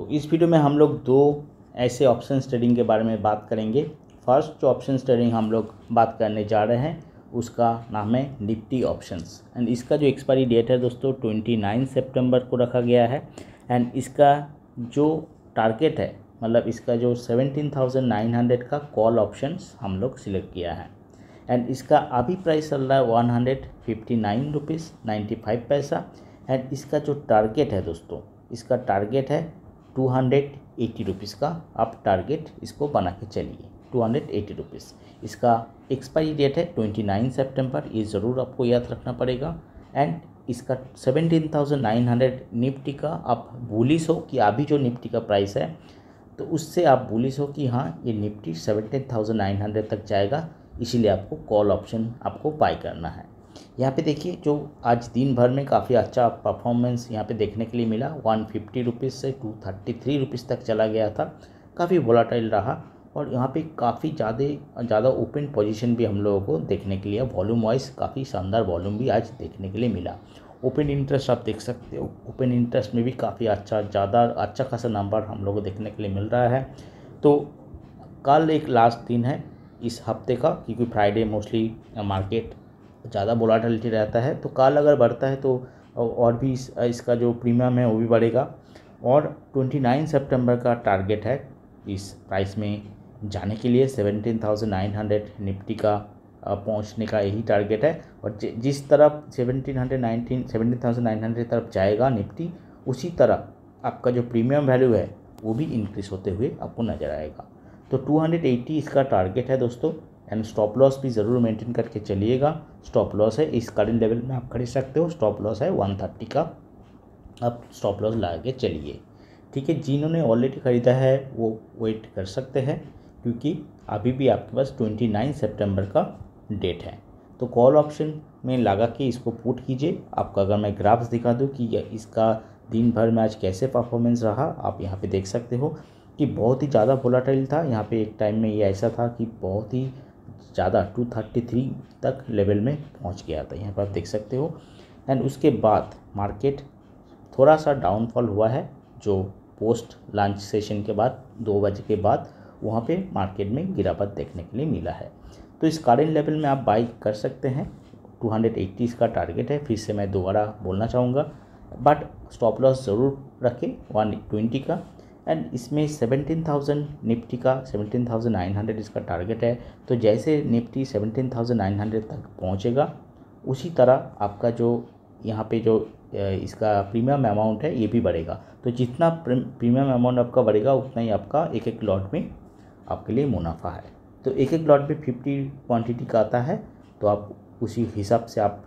तो इस वीडियो में हम लोग दो ऐसे ऑप्शन स्टडिंग के बारे में बात करेंगे फर्स्ट जो ऑप्शन स्टडिंग हम लोग बात करने जा रहे हैं उसका नाम है निफ्टी ऑप्शंस एंड इसका जो एक्सपायरी डेट है दोस्तों ट्वेंटी नाइन सेप्टेम्बर को रखा गया है एंड इसका जो टारगेट है मतलब इसका जो सेवेंटीन थाउजेंड नाइन हंड्रेड का कॉल ऑप्शंस हम लोग सिलेक्ट किया है एंड इसका अभी प्राइस चल रहा है one hundred fifty nine rupees ninety five पैसा एंड इसका जो टारगेट है दोस्तों इसका टारगेट है टू हंड्रेड एट्टी रुपीज़ का आप टारगेट इसको बना के चलिए टू हंड्रेड एट्टी रुपीज़ इसका एक्सपायरी डेट है ट्वेंटी नाइन सेप्टेम्बर ये ज़रूर आपको याद रखना पड़ेगा एंड इसका seventeen thousand nine hundred Nifty का आप बुलिस हो कि अभी जो निफ्टी का प्राइस है तो उससे आप बुलिस हो कि हाँ ये Nifty seventeen thousand nine hundred तक जाएगा इसीलिए आपको कॉल ऑप्शन आपको बाई करना है यहाँ पे देखिए जो आज दिन भर में काफ़ी अच्छा परफॉर्मेंस यहाँ पे देखने के लिए मिला वन फिफ्टी रुपीज़ से टू थर्टी थ्री रुपीज़ तक चला गया था काफ़ी वोलाटाइल रहा और यहाँ पे काफ़ी ज़्यादा ज़्यादा ओपन पोजीशन भी हम लोगों को देखने के लिए वॉल्यूम वाइज काफ़ी शानदार वॉल्यूम भी आज देखने के लिए मिला ओपन इंटरेस्ट आप देख सकते हो ओपन इंटरेस्ट में भी काफ़ी अच्छा ज़्यादा अच्छा खासा नंबर हम लोग को देखने के लिए मिल रहा है तो कल एक लास्ट दिन है इस हफ्ते का क्योंकि फ्राइडे मोस्टली मार्केट ज़्यादा वोलाटिलिटी रहता है तो काल अगर बढ़ता है तो और भी इस, इसका जो प्रीमियम है वो भी बढ़ेगा और 29 सितंबर का टारगेट है इस प्राइस में जाने के लिए 17,900 निफ्टी का पहुंचने का यही टारगेट है और जिस तरफ 1719 17,900 हंड्रेड तरफ जाएगा निफ्टी उसी तरफ आपका जो प्रीमियम वैल्यू है वो भी इंक्रीज़ होते हुए आपको नज़र आएगा तो 280 इसका टारगेट है दोस्तों एंड स्टॉप लॉस भी ज़रूर मेंटेन करके चलिएगा स्टॉप लॉस है इस करेंट लेवल में आप खरीद सकते हो स्टॉप लॉस है वन थर्टी का आप स्टॉप लॉस लगा के चलिए ठीक है जिन्होंने ऑलरेडी ख़रीदा है वो वेट कर सकते हैं क्योंकि अभी भी आपके पास ट्वेंटी नाइन सेप्टेम्बर का डेट है तो कॉल ऑप्शन में लगा के इसको पुट कीजिए आपका अगर मैं ग्राफ्स दिखा दूँ कि इसका दिन भर में आज कैसे परफॉर्मेंस रहा आप यहाँ पर देख सकते हो कि बहुत ही ज़्यादा वोलाटाइल था यहाँ पे एक टाइम में ये ऐसा था कि बहुत ही ज़्यादा टू थर्टी थ्री तक लेवल में पहुंच गया था यहाँ पर आप देख सकते हो एंड उसके बाद मार्केट थोड़ा सा डाउनफॉल हुआ है जो पोस्ट लंच सेशन के बाद दो बजे के बाद वहाँ पे मार्केट में गिरावट देखने के लिए मिला है तो इस कारण लेवल में आप बाई कर सकते हैं 280 का टारगेट है फिर से मैं दोबारा बोलना चाहूँगा बट स्टॉप लॉस ज़रूर रखें 120 का एंड इसमें 17,000 निफ्टी का 17,900 इसका टारगेट है तो जैसे निफ्टी 17,900 तक पहुंचेगा उसी तरह आपका जो यहाँ पे जो इसका प्रीमियम अमाउंट है ये भी बढ़ेगा तो जितना प्रीमियम अमाउंट आपका बढ़ेगा उतना ही आपका एक एक लॉट में आपके लिए मुनाफा है तो एक एक लॉट में फिफ्टी क्वांटिटी का आता है तो आप उसी हिसाब से आप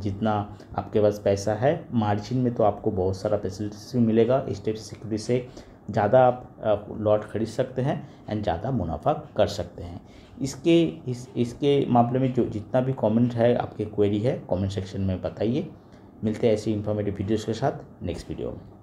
जितना आपके पास पैसा है मार्जिन में तो आपको बहुत सारा फैसिलिटीज भी मिलेगा स्टेप सिक्योरिटी से ज़्यादा आप लॉट खरीद सकते हैं एंड ज़्यादा मुनाफा कर सकते हैं इसके इस इसके मामले में जो जितना भी कमेंट है आपकी क्वेरी है कमेंट सेक्शन में बताइए मिलते हैं ऐसी इन्फॉर्मेटिव वीडियोस के साथ नेक्स्ट वीडियो में